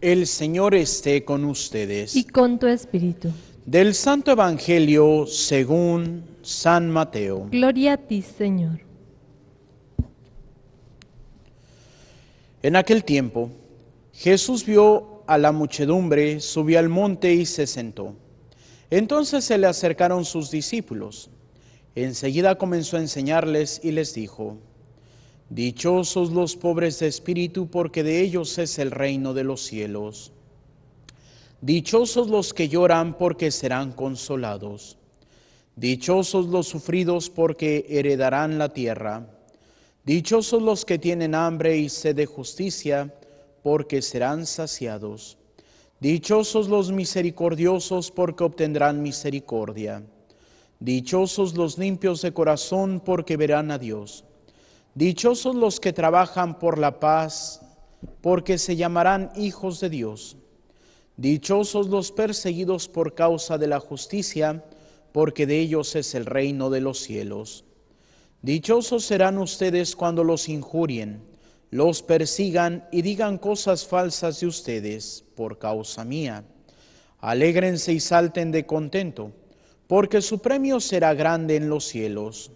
El Señor esté con ustedes. Y con tu espíritu. Del Santo Evangelio según San Mateo. Gloria a ti, Señor. En aquel tiempo, Jesús vio a la muchedumbre, subió al monte y se sentó. Entonces se le acercaron sus discípulos. Enseguida comenzó a enseñarles y les dijo, Dichosos los pobres de espíritu, porque de ellos es el reino de los cielos. Dichosos los que lloran, porque serán consolados. Dichosos los sufridos, porque heredarán la tierra. Dichosos los que tienen hambre y sed de justicia, porque serán saciados. Dichosos los misericordiosos, porque obtendrán misericordia. Dichosos los limpios de corazón, porque verán a Dios. Dichosos los que trabajan por la paz, porque se llamarán hijos de Dios. Dichosos los perseguidos por causa de la justicia, porque de ellos es el reino de los cielos. Dichosos serán ustedes cuando los injurien, los persigan y digan cosas falsas de ustedes por causa mía. Alégrense y salten de contento, porque su premio será grande en los cielos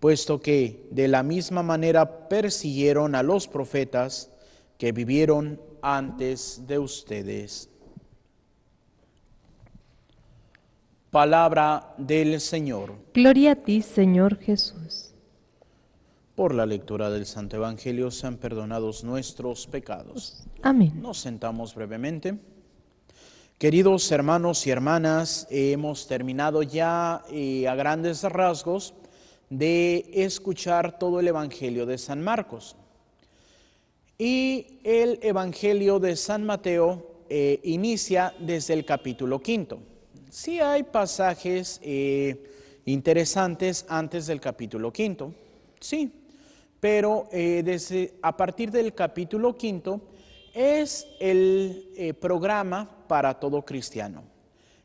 puesto que de la misma manera persiguieron a los profetas que vivieron antes de ustedes. Palabra del Señor. Gloria a ti, Señor Jesús. Por la lectura del Santo Evangelio sean perdonados nuestros pecados. Amén. Nos sentamos brevemente. Queridos hermanos y hermanas, hemos terminado ya eh, a grandes rasgos de escuchar todo el Evangelio de San Marcos. Y el Evangelio de San Mateo eh, inicia desde el capítulo quinto. Sí hay pasajes eh, interesantes antes del capítulo quinto, sí, pero eh, desde, a partir del capítulo quinto es el programa para todo cristiano.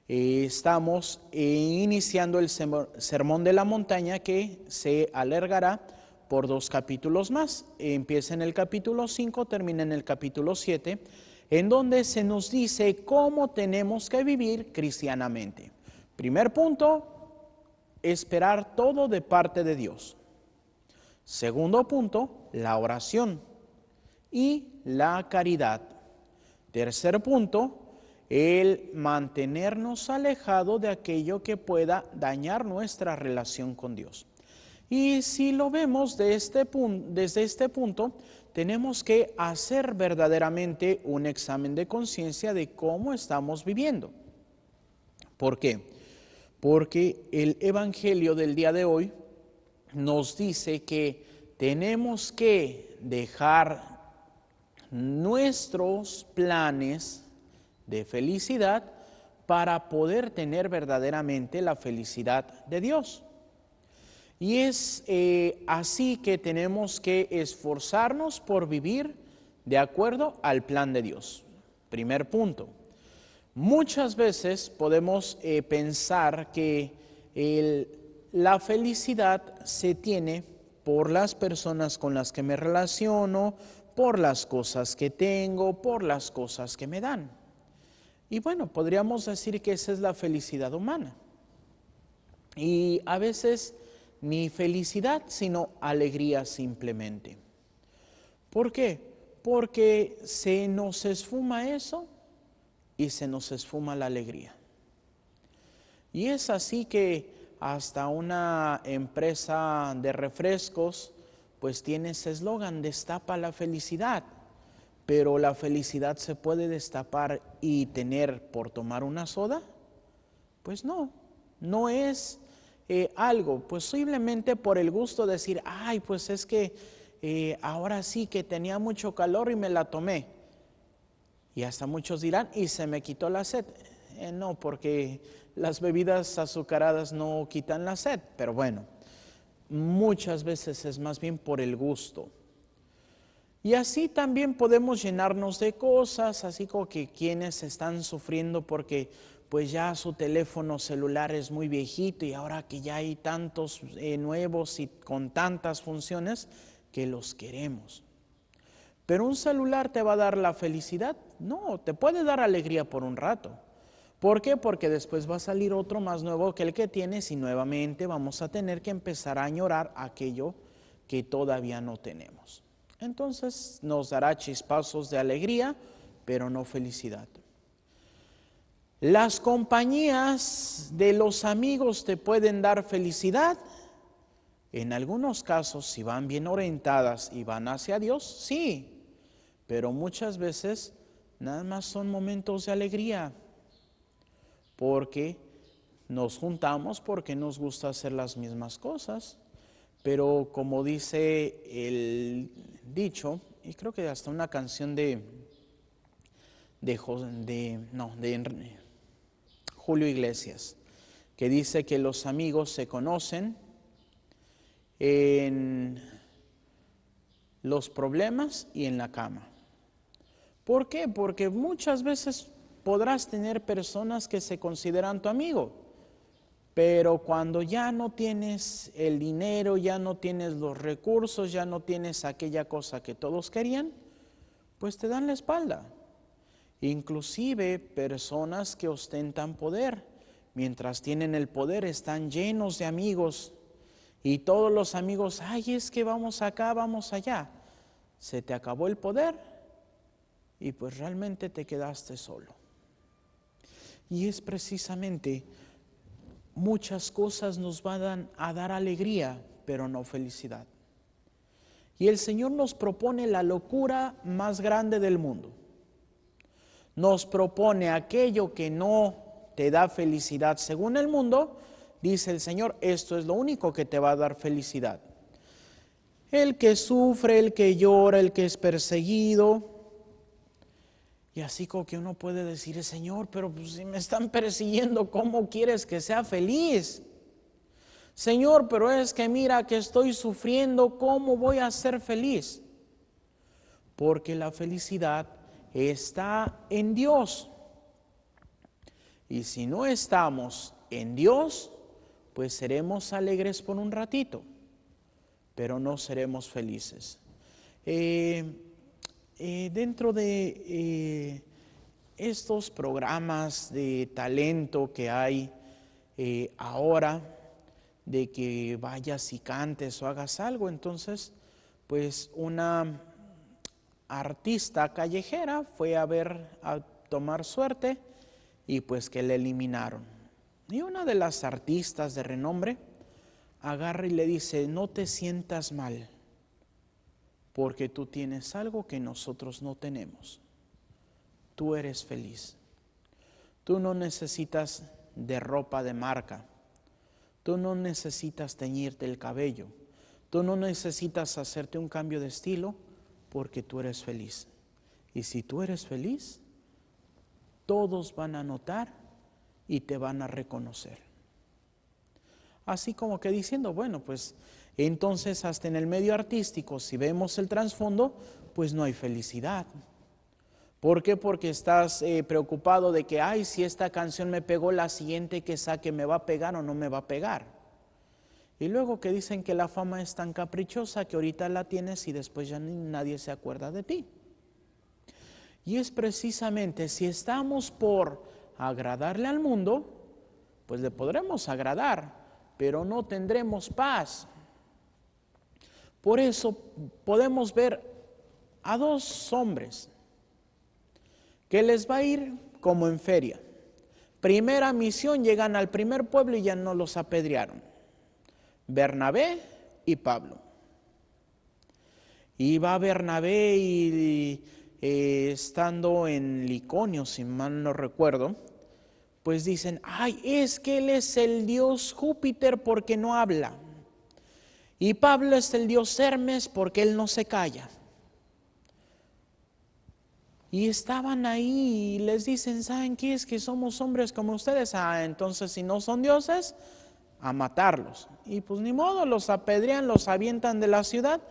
Eh, estamos iniciando el Sermón de la Montaña que se alargará por dos capítulos más. Empieza en el capítulo 5, termina en el capítulo 7, en donde se nos dice cómo tenemos que vivir cristianamente. Primer punto, esperar todo de parte de Dios. Segundo punto, la oración y la caridad. Tercer punto, el mantenernos alejado de aquello que pueda dañar nuestra relación con Dios. Y si lo vemos este desde este punto, tenemos que hacer verdaderamente un examen de conciencia de cómo estamos viviendo. ¿Por qué? Porque el Evangelio del día de hoy nos dice que tenemos que dejar nuestros planes de felicidad para poder tener verdaderamente la felicidad de Dios. Y es eh, así que tenemos que esforzarnos por vivir de acuerdo al plan de Dios. Primer punto. Muchas veces podemos eh, pensar que la felicidad se tiene por las personas con las que me relaciono, por las cosas que tengo, por las cosas que me dan. Y bueno, podríamos decir que esa es la felicidad humana. Y a veces ni felicidad, sino alegría simplemente. ¿Por qué? Porque se nos esfuma eso y se nos esfuma la alegría. Y es así que hasta una empresa de refrescos pues tiene ese eslogan, destapa la felicidad pero la felicidad se puede destapar y tener por tomar una soda? Pues no, no es eh, algo, posiblemente por el gusto de decir, ay, pues es que eh, ahora sí que tenía mucho calor y me la tomé. Y hasta muchos dirán, y se me quitó la sed. Eh, no, porque las bebidas azucaradas no quitan la sed, pero bueno, muchas veces es más bien por el gusto. Y así también podemos llenarnos de cosas, así como que quienes están sufriendo porque pues ya su teléfono celular es muy viejito y ahora que ya hay tantos eh, nuevos y con tantas funciones que los queremos. Pero un celular te va a dar la felicidad, no, te puede dar alegría por un rato. ¿Por qué? Porque después va a salir otro más nuevo que el que tienes y nuevamente vamos a tener que empezar a añorar aquello que todavía no tenemos entonces nos dará chispazos de alegría, pero no felicidad. Las compañías de los amigos te pueden dar felicidad. En algunos casos, si van bien orientadas y van hacia Dios, sí, pero muchas veces nada más son momentos de alegría, porque nos juntamos porque nos gusta hacer las mismas cosas pero como dice el dicho, y creo que hasta una canción de, de, de Julio Iglesias, que dice que los amigos se conocen en los problemas y en la cama. ¿Por qué? Porque muchas veces podrás tener personas que se consideran tu amigo, pero cuando ya no tienes el dinero, ya no tienes los recursos, ya no tienes aquella cosa que todos querían, pues te dan la espalda. Inclusive personas que ostentan poder, mientras tienen el poder están llenos de amigos y todos los amigos, ay, es que vamos acá, vamos allá. Se te acabó el poder y pues realmente te quedaste solo. Y es precisamente muchas cosas nos van a dar alegría, pero no felicidad. Y el Señor nos propone la locura más grande del mundo. Nos propone aquello que no te da felicidad según el mundo, dice el Señor, esto es lo único que te va a dar felicidad. El que sufre, el que llora, el que es perseguido, y así como que uno puede decir, Señor, pero pues, si me están persiguiendo, ¿cómo quieres que sea feliz? Señor, pero es que mira que estoy sufriendo, ¿cómo voy a ser feliz? Porque la felicidad está en Dios. Y si no estamos en Dios, pues seremos alegres por un ratito, pero no seremos felices. Eh, eh, dentro de eh, estos programas de talento que hay eh, ahora, de que vayas y cantes o hagas algo, entonces, pues una artista callejera fue a ver, a tomar suerte y pues que le eliminaron. Y una de las artistas de renombre agarra y le dice, no te sientas mal, porque tú tienes algo que nosotros no tenemos. Tú eres feliz. Tú no necesitas de ropa de marca. Tú no necesitas teñirte el cabello. Tú no necesitas hacerte un cambio de estilo porque tú eres feliz. Y si tú eres feliz, todos van a notar y te van a reconocer. Así como que diciendo, bueno, pues entonces, hasta en el medio artístico, si vemos el trasfondo, pues no hay felicidad. ¿Por qué? Porque estás eh, preocupado de que, ay, si esta canción me pegó, la siguiente que saque me va a pegar o no me va a pegar. Y luego que dicen que la fama es tan caprichosa que ahorita la tienes y después ya nadie se acuerda de ti. Y es precisamente si estamos por agradarle al mundo, pues le podremos agradar, pero no tendremos paz. Por eso podemos ver a dos hombres que les va a ir como en feria. Primera misión, llegan al primer pueblo y ya no los apedrearon. Bernabé y Pablo. Y va Bernabé y, eh, estando en Liconio, si mal no recuerdo, pues dicen, ay, es que él es el dios Júpiter porque no habla. Y Pablo es el dios Hermes porque él no se calla. Y estaban ahí y les dicen, ¿saben qué es que somos hombres como ustedes? Ah, entonces si no son dioses, a matarlos. Y pues ni modo, los apedrean, los avientan de la ciudad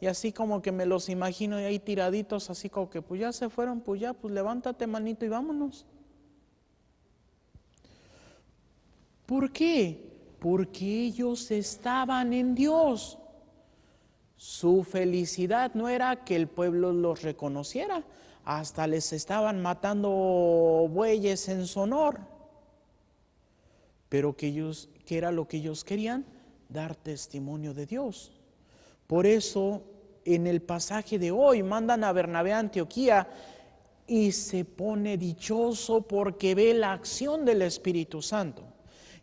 y así como que me los imagino ahí tiraditos, así como que pues ya se fueron, pues ya, pues levántate manito y vámonos. ¿Por qué? porque ellos estaban en Dios. Su felicidad no era que el pueblo los reconociera, hasta les estaban matando bueyes en su honor. Pero que ellos, ¿qué era lo que ellos querían, dar testimonio de Dios. Por eso en el pasaje de hoy mandan a Bernabé a Antioquía y se pone dichoso porque ve la acción del Espíritu Santo.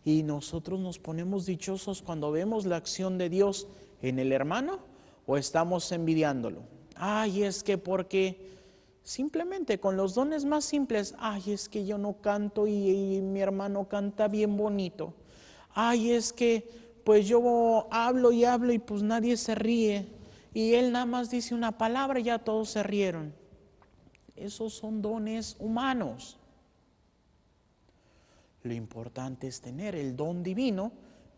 Y nosotros nos ponemos dichosos cuando vemos la acción de Dios en el hermano o estamos envidiándolo. Ay, es que porque simplemente con los dones más simples, ay, es que yo no canto y, mi hermano canta bien bonito. Ay, es que pues yo hablo y hablo y pues nadie se ríe. Y él nada más dice una palabra y ya todos se rieron. Esos son dones humanos. Lo importante es tener el don divino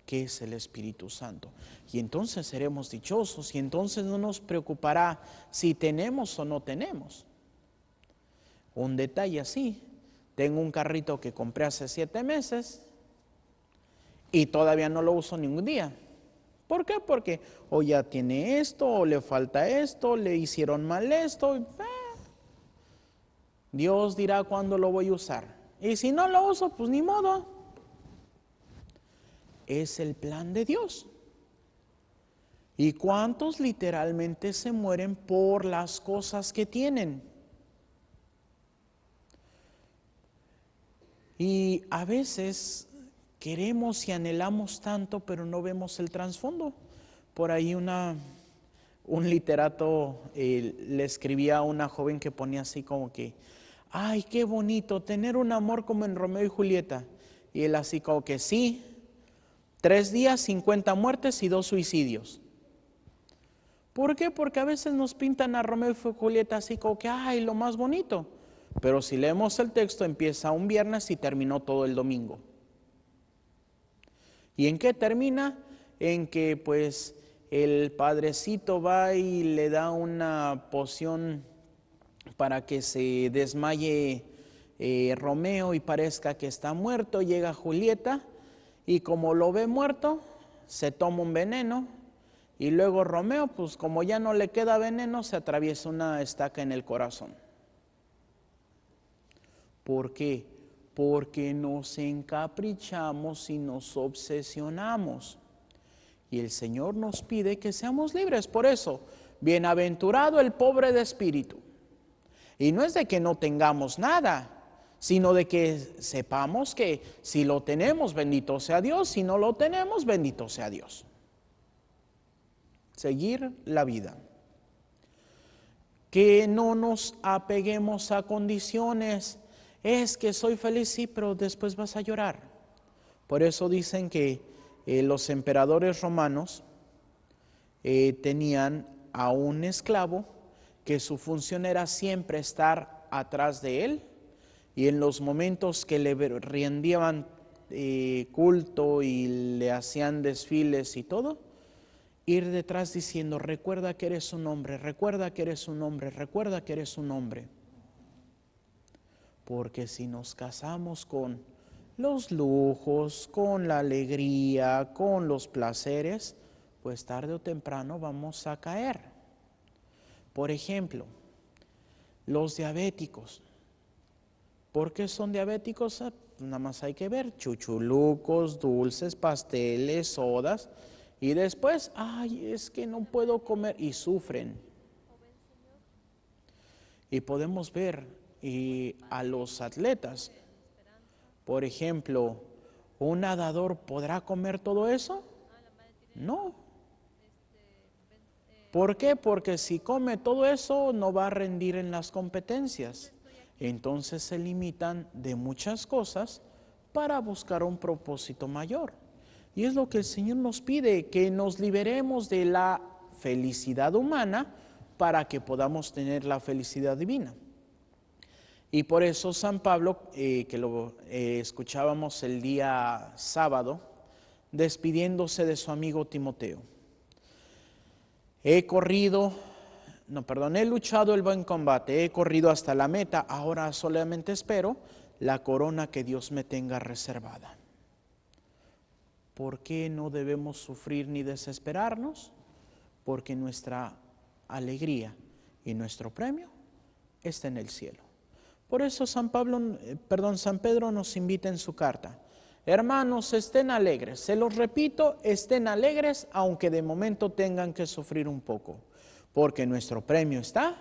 que es el Espíritu Santo. Y entonces seremos dichosos y entonces no nos preocupará si tenemos o no tenemos. Un detalle así, tengo un carrito que compré hace siete meses y todavía no lo uso ningún día. ¿Por qué? Porque o ya tiene esto, o le falta esto, le hicieron mal esto. Ah, Dios dirá cuándo lo voy a usar. Y si no lo uso, pues ni modo. Es el plan de Dios. ¿Y cuántos literalmente se mueren por las cosas que tienen? Y a veces queremos y anhelamos tanto, pero no vemos el trasfondo. Por ahí una, un literato eh, le escribía a una joven que ponía así como que, ay, qué bonito tener un amor como en Romeo y Julieta. Y él así como que sí, tres días, 50 muertes y dos suicidios. ¿Por qué? Porque a veces nos pintan a Romeo y Julieta así como que, ay, lo más bonito. Pero si leemos el texto, empieza un viernes y terminó todo el domingo. ¿Y en qué termina? En que pues el padrecito va y le da una poción para que se desmaye eh, Romeo y parezca que está muerto, llega Julieta y como lo ve muerto, se toma un veneno y luego Romeo, pues como ya no le queda veneno, se atraviesa una estaca en el corazón. ¿Por qué? Porque nos encaprichamos y nos obsesionamos. Y el Señor nos pide que seamos libres. Por eso, bienaventurado el pobre de espíritu y no es de que no tengamos nada, sino de que sepamos que si lo tenemos, bendito sea Dios, si no lo tenemos, bendito sea Dios. Seguir la vida. Que no nos apeguemos a condiciones. Es que soy feliz, sí, pero después vas a llorar. Por eso dicen que eh, los emperadores romanos eh, tenían a un esclavo que su función era siempre estar atrás de él y en los momentos que le rendían eh, culto y le hacían desfiles y todo, ir detrás diciendo, recuerda que eres un hombre, recuerda que eres un hombre, recuerda que eres un hombre. Porque si nos casamos con los lujos, con la alegría, con los placeres, pues tarde o temprano vamos a caer. Por ejemplo, los diabéticos. ¿Por qué son diabéticos? Ah, pues nada más hay que ver chuchulucos, dulces, pasteles, sodas. Y después, ay, es que no puedo comer y sufren. Y podemos ver y a los atletas. Por ejemplo, ¿un nadador podrá comer todo eso? No, ¿Por qué? Porque si come todo eso no va a rendir en las competencias. Entonces se limitan de muchas cosas para buscar un propósito mayor. Y es lo que el Señor nos pide, que nos liberemos de la felicidad humana para que podamos tener la felicidad divina. Y por eso San Pablo, eh, que lo eh, escuchábamos el día sábado, despidiéndose de su amigo Timoteo. He corrido, no, perdón, he luchado el buen combate, he corrido hasta la meta, ahora solamente espero la corona que Dios me tenga reservada. ¿Por qué no debemos sufrir ni desesperarnos? Porque nuestra alegría y nuestro premio está en el cielo. Por eso San Pablo, eh, perdón, San Pedro nos invita en su carta Hermanos, estén alegres. Se los repito, estén alegres aunque de momento tengan que sufrir un poco, porque nuestro premio está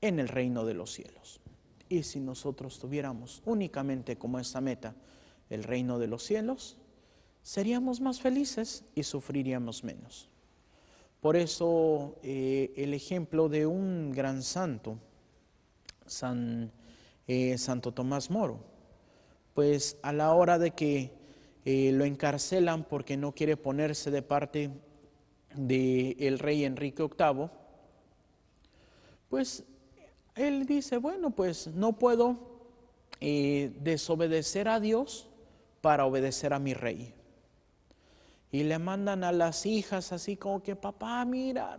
en el reino de los cielos. Y si nosotros tuviéramos únicamente como esta meta el reino de los cielos, seríamos más felices y sufriríamos menos. Por eso eh, el ejemplo de un gran santo, San, eh, Santo Tomás Moro, pues a la hora de que eh, lo encarcelan porque no quiere ponerse de parte del el rey Enrique VIII, pues él dice, bueno, pues no puedo eh, desobedecer a Dios para obedecer a mi rey. Y le mandan a las hijas así como que, papá, mira,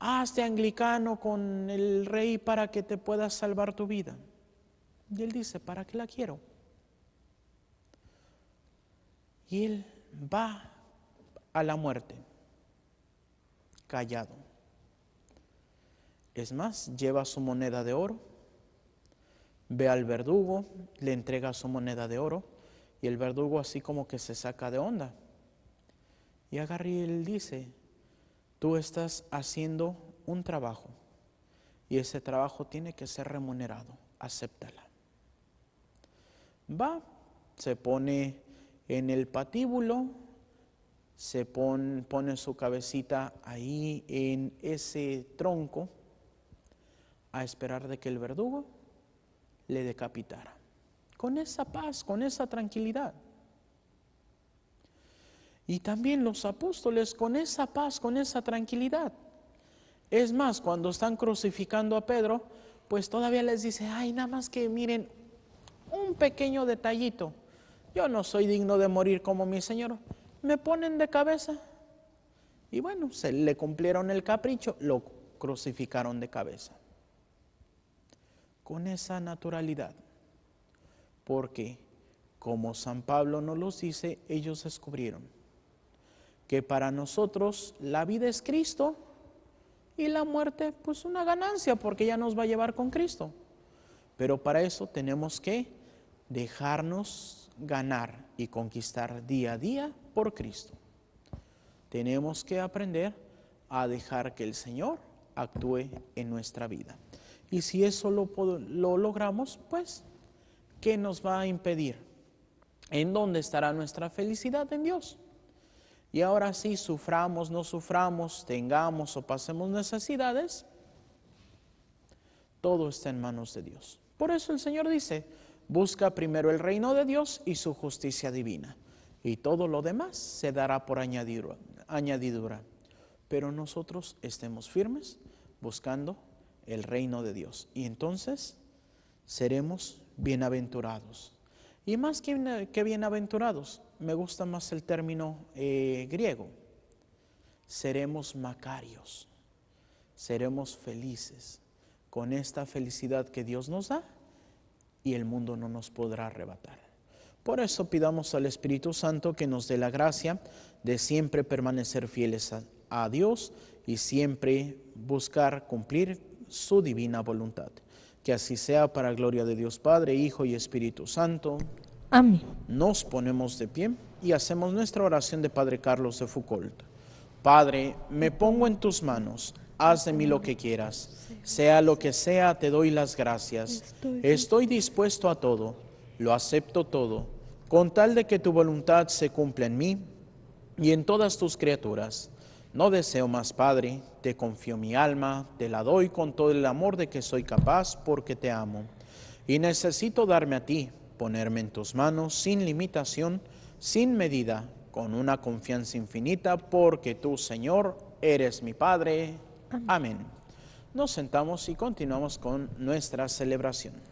hazte anglicano con el rey para que te puedas salvar tu vida. Y él dice, ¿para qué la quiero? Y él va a la muerte, callado. Es más, lleva su moneda de oro, ve al verdugo, le entrega su moneda de oro, y el verdugo así como que se saca de onda. Y Agarriel dice, tú estás haciendo un trabajo, y ese trabajo tiene que ser remunerado, acéptala. Va, se pone en el patíbulo, se pone su cabecita ahí en ese tronco a esperar de que el verdugo le decapitara. Con esa paz, con esa tranquilidad. Y también los apóstoles con esa paz, con esa tranquilidad. Es más, cuando están crucificando a Pedro, pues todavía les dice, ay, nada más que miren un pequeño detallito yo no soy digno de morir como mi Señor, me ponen de cabeza. Y bueno, se le cumplieron el capricho, lo crucificaron de cabeza. Con esa naturalidad, porque como San Pablo nos los dice, ellos descubrieron que para nosotros la vida es Cristo y la muerte pues una ganancia porque ya nos va a llevar con Cristo. Pero para eso tenemos que dejarnos ganar y conquistar día a día por Cristo. Tenemos que aprender a dejar que el Señor actúe en nuestra vida. Y si eso lo, lo logramos, pues, ¿qué nos va a impedir? ¿En dónde estará nuestra felicidad en Dios? Y ahora sí, suframos, no suframos, tengamos o pasemos necesidades, todo está en manos de Dios. Por eso el Señor dice, Busca primero el reino de Dios y su justicia divina, y todo lo demás se dará por añadidura. Pero nosotros estemos firmes buscando el reino de Dios, y entonces seremos bienaventurados. Y más que, bienaventurados, me gusta más el término eh, griego. Seremos macarios, seremos felices con esta felicidad que Dios nos da el mundo no nos podrá arrebatar. Por eso pidamos al Espíritu Santo que nos dé la gracia de siempre permanecer fieles a, Dios y siempre buscar cumplir su divina voluntad. Que así sea para gloria de Dios Padre, Hijo y Espíritu Santo. Amén. Nos ponemos de pie y hacemos nuestra oración de Padre Carlos de Foucault. Padre, me pongo en tus manos haz de mí lo que quieras. Sea lo que sea, te doy las gracias. Estoy dispuesto a todo, lo acepto todo, con tal de que tu voluntad se cumpla en mí y en todas tus criaturas. No deseo más, Padre, te confío mi alma, te la doy con todo el amor de que soy capaz porque te amo. Y necesito darme a ti, ponerme en tus manos sin limitación, sin medida, con una confianza infinita, porque tú, Señor, eres mi Padre. Amén. Nos sentamos y continuamos con nuestra celebración.